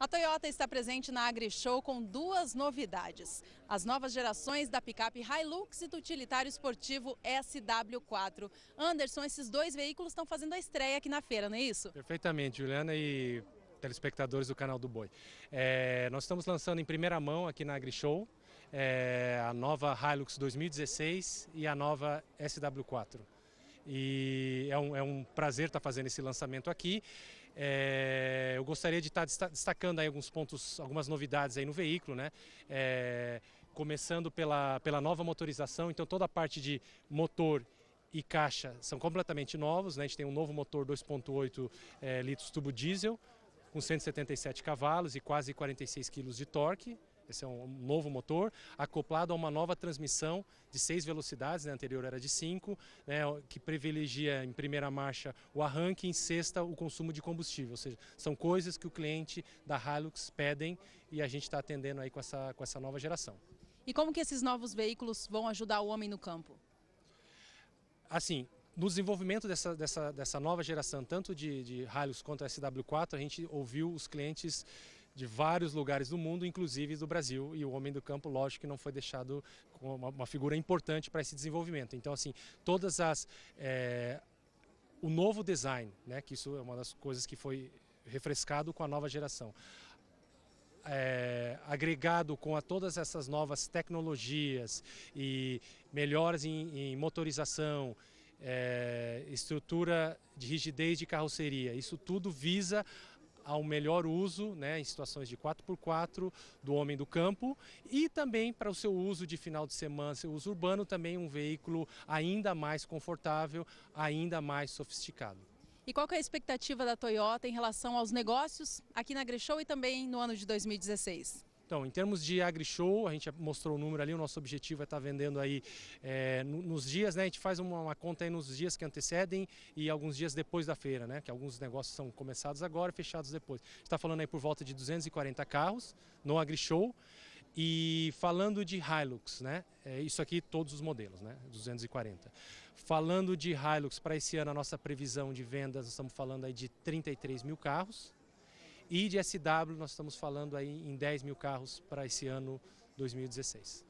A Toyota está presente na AgriShow com duas novidades. As novas gerações da picape Hilux e do utilitário esportivo SW4. Anderson, esses dois veículos estão fazendo a estreia aqui na feira, não é isso? Perfeitamente, Juliana, e telespectadores do canal do Boi. É, nós estamos lançando em primeira mão aqui na AgriShow é, a nova Hilux 2016 e a nova SW4 e é um, é um prazer estar fazendo esse lançamento aqui. É, gostaria de tá estar destacando alguns pontos, algumas novidades aí no veículo, né? É, começando pela, pela nova motorização, então toda a parte de motor e caixa são completamente novos, né? A gente tem um novo motor 2.8 é, litros tubo diesel com 177 cavalos e quase 46 quilos de torque, esse é um novo motor, acoplado a uma nova transmissão de seis velocidades, né? anterior era de cinco, né? que privilegia em primeira marcha o arranque e em sexta o consumo de combustível. Ou seja, são coisas que o cliente da Hilux pedem e a gente está atendendo aí com essa, com essa nova geração. E como que esses novos veículos vão ajudar o homem no campo? Assim, no desenvolvimento dessa, dessa, dessa nova geração, tanto de, de Hilux quanto SW4, a gente ouviu os clientes de vários lugares do mundo, inclusive do Brasil, e o homem do campo, lógico que não foi deixado como uma, uma figura importante para esse desenvolvimento. Então, assim, todas as... É, o novo design, né, que isso é uma das coisas que foi refrescado com a nova geração. É, agregado com a todas essas novas tecnologias e melhores em, em motorização, é, estrutura de rigidez de carroceria, isso tudo visa ao melhor uso né, em situações de 4x4 do homem do campo e também para o seu uso de final de semana, seu uso urbano, também um veículo ainda mais confortável, ainda mais sofisticado. E qual é a expectativa da Toyota em relação aos negócios aqui na Grechow e também no ano de 2016? Então, em termos de AgriShow, a gente mostrou o número ali, o nosso objetivo é estar tá vendendo aí é, nos dias, né? A gente faz uma, uma, conta aí nos dias que antecedem e alguns dias depois da feira, né? Que alguns negócios são começados agora e fechados depois. está falando aí por volta de 240 carros no AgriShow. E falando de Hilux, né? É, isso aqui todos os modelos, né? 240. Falando de Hilux, para esse ano a nossa previsão de vendas, nós estamos falando aí de 33 mil carros. E de SW nós estamos falando aí em 10 mil carros para esse ano 2016.